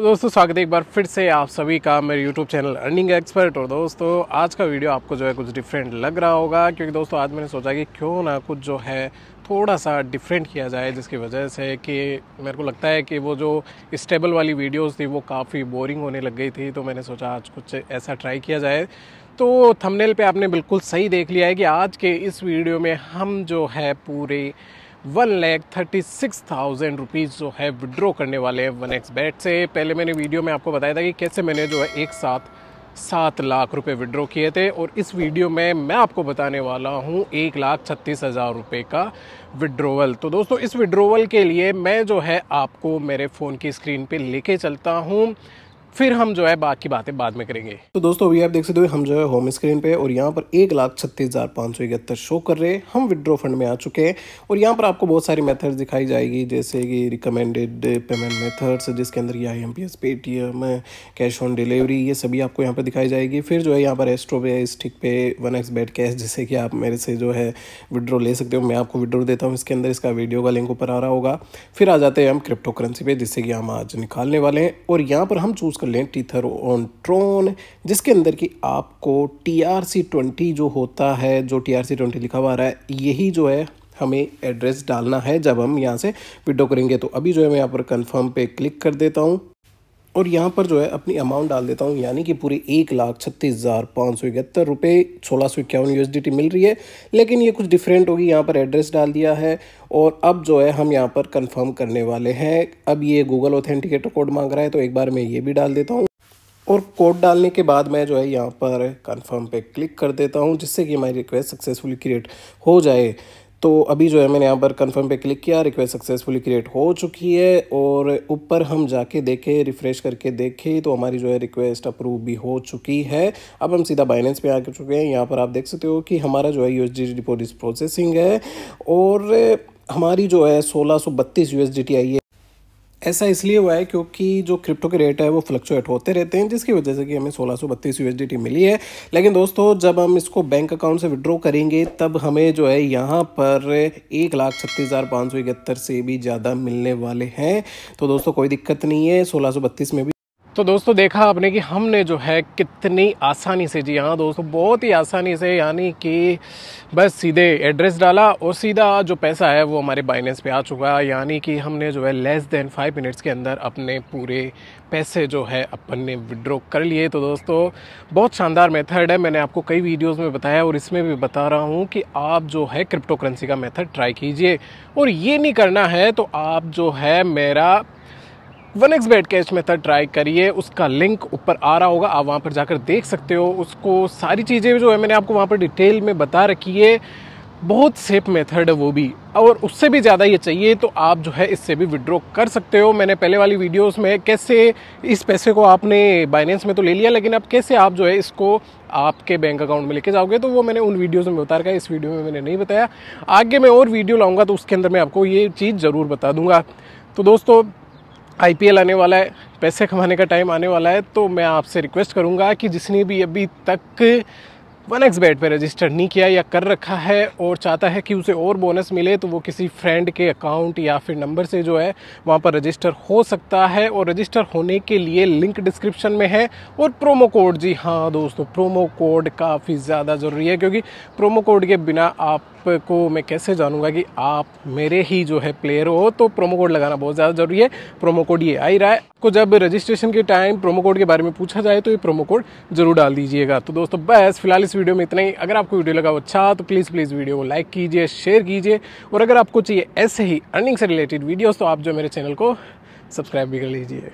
तो दोस्तों स्वागत है एक बार फिर से आप सभी का मेरे यूट्यूब चैनल अर्निंग एक्सपर्ट और दोस्तों आज का वीडियो आपको जो है कुछ डिफरेंट लग रहा होगा क्योंकि दोस्तों आज मैंने सोचा कि क्यों ना कुछ जो है थोड़ा सा डिफरेंट किया जाए जिसकी वजह से कि मेरे को लगता है कि वो जो स्टेबल वाली वीडियोस थी वो काफ़ी बोरिंग होने लग गई थी तो मैंने सोचा आज कुछ ऐसा ट्राई किया जाए तो थंबनेल पे आपने बिल्कुल सही देख लिया है कि आज के इस वीडियो में हम जो है पूरे one lakh thirty six thousand rupees जो है विड्रॉ करने वाले हैं वन एक्स बैट से पहले मैंने वीडियो में आपको बताया था कि कैसे मैंने जो है एक साथ सात लाख रुपए विड्रॉ किए थे और इस वीडियो में मैं आपको बताने वाला हूँ एक लाख छत्तीस हज़ार रुपये का विड्रोवल तो दोस्तों इस विड्रोवल के लिए मैं जो है आपको मेरे फ़ोन की स्क्रीन पे लेके चलता हूँ फिर हम जो है बाकी बातें बाद में करेंगे तो दोस्तों अभी आप देख सकते हो हम जो है होम स्क्रीन पे और यहाँ पर एक लाख छत्तीस हज़ार पाँच सौ इकहत्तर शो कर रहे हैं हम विड्रो फंड में आ चुके हैं और यहाँ पर आपको बहुत सारी मेथड्स दिखाई जाएगी जैसे कि रिकमेंडेड पेमेंट मेथड्स जिसके अंदर ये I M P S Paytm cash on delivery ये सभी आपको यहाँ पर दिखाई जाएगी फिर जो है यहाँ पर एस्ट्रो पे स्टिक पे वन एक्स बेट कैश जैसे कि आप मेरे से जो है विड्रो ले सकते हो मैं आपको विड्रो देता हूँ इसके अंदर इसका वीडियो का लिंक ऊपर आ रहा होगा फिर आ जाते हैं हम क्रिप्टो करेंसी पे जिससे कि हम आज निकालने वाले हैं और यहाँ पर हम चूज़ उसको लें टीथर ऑन ट्रोन जिसके अंदर की आपको टी आर सी ट्वेंटी जो होता है जो टी आर सी ट्वेंटी लिखा हुआ रहा है यही जो है हमें एड्रेस डालना है जब हम यहाँ से विड्रो करेंगे तो अभी जो है मैं यहाँ पर कन्फर्म पे क्लिक कर देता हूँ और यहाँ पर जो है अपनी अमाउंट डाल देता हूँ यानी कि पूरे एक लाख छत्तीस हज़ार पाँच सौ इकहत्तर रुपये सोलह सौ इक्यावन यू मिल रही है लेकिन ये कुछ डिफरेंट होगी यहाँ पर एड्रेस डाल दिया है और अब जो है हम यहाँ पर कंफर्म करने वाले हैं अब ये गूगल ऑथेंटिकेटर कोड मांग रहा है तो एक बार मैं ये भी डाल देता हूँ और कोड डालने के बाद मैं जो है यहाँ पर कन्फर्म पर क्लिक कर देता हूँ जिससे कि हमारी रिक्वेस्ट सक्सेसफुली क्रिएट हो जाए तो अभी जो है मैंने यहाँ पर कंफर्म पे क्लिक किया रिक्वेस्ट सक्सेसफुली क्रिएट हो चुकी है और ऊपर हम जाके देखें रिफ़्रेश करके देखें तो हमारी जो है रिक्वेस्ट अप्रूव भी हो चुकी है अब हम सीधा बाइनेंस पे आ चुके हैं यहाँ पर आप देख सकते हो कि हमारा जो है यू डिपॉजिट प्रोसेसिंग है और हमारी जो है सोलह सौ बत्तीस आई है ऐसा इसलिए हुआ है क्योंकि जो क्रिप्टो के रेट है वो फ्लक्चुएट होते रहते हैं जिसकी वजह से कि हमें सोलह सौ बत्तीस यूएसडीटी मिली है लेकिन दोस्तों जब हम इसको बैंक अकाउंट से विड्रॉ करेंगे तब हमें जो है यहाँ पर एक लाख छत्तीस हज़ार पाँच सौ इकहत्तर से भी ज़्यादा मिलने वाले हैं तो दोस्तों कोई दिक्कत नहीं है सोलह सौ बत्तीस में भी तो दोस्तों देखा आपने कि हमने जो है कितनी आसानी से जी हाँ दोस्तों बहुत ही आसानी से यानी कि बस सीधे एड्रेस डाला और सीधा जो पैसा है वो हमारे बाइनेंस पे आ चुका है यानी कि हमने जो है लेस देन फाइव मिनट्स के अंदर अपने पूरे पैसे जो है अपन ने विड्रॉ कर लिए तो दोस्तों बहुत शानदार मेथड है मैंने आपको कई वीडियोस में बताया और इसमें भी बता रहा हूँ कि आप जो है क्रिप्टो करेंसी का मेथड ट्राई कीजिए और ये नहीं करना है तो आप जो है मेरा one X bet cash method try करिए उसका लिंक ऊपर आ रहा होगा आप वहाँ पर जाकर देख सकते हो उसको सारी चीज़ें जो है मैंने आपको वहाँ पर डिटेल में बता रखी है बहुत सेफ मेथड है वो भी और उससे भी ज़्यादा ये चाहिए तो आप जो है इससे भी विड्रॉ कर सकते हो मैंने पहले वाली वीडियोस में कैसे इस पैसे को आपने बाइनेंस में तो ले लिया लेकिन अब कैसे आप जो है इसको आपके बैंक अकाउंट में लेके जाओगे तो वो मैंने उन वीडियोस में बता रखा है इस वीडियो में मैंने नहीं बताया आगे मैं और वीडियो लाऊंगा तो उसके अंदर मैं आपको ये चीज़ ज़रूर बता दूंगा तो दोस्तों आईपीएल आने वाला है पैसे कमाने का टाइम आने वाला है तो मैं आपसे रिक्वेस्ट करूंगा कि जिसने भी अभी तक वन एक्स बैट पर रजिस्टर नहीं किया या कर रखा है और चाहता है कि उसे और बोनस मिले तो वो किसी फ्रेंड के अकाउंट या फिर नंबर से जो है वहाँ पर रजिस्टर हो सकता है और रजिस्टर होने के लिए लिंक डिस्क्रिप्शन में है और प्रोमो कोड जी हाँ दोस्तों प्रोमो कोड काफ़ी ज़्यादा ज़रूरी है क्योंकि प्रोमो कोड के बिना आप को मैं कैसे जानूंगा कि आप मेरे ही जो है प्लेयर हो तो प्रोमो कोड लगाना बहुत ज़्यादा ज़रूरी है प्रोमो कोड ये आ ही रहा है आपको जब रजिस्ट्रेशन के टाइम प्रोमो कोड के बारे में पूछा जाए तो ये प्रोमो कोड जरूर डाल दीजिएगा तो दोस्तों बस फिलहाल इस वीडियो में इतना ही अगर आपको वीडियो लगा अच्छा तो प्लीज़ प्लीज़ वीडियो को लाइक कीजिए शेयर कीजिए और अगर आपको चाहिए ऐसे ही अर्निंग से रिलेटेड वीडियोज़ तो आप जो मेरे चैनल को सब्सक्राइब भी कर लीजिए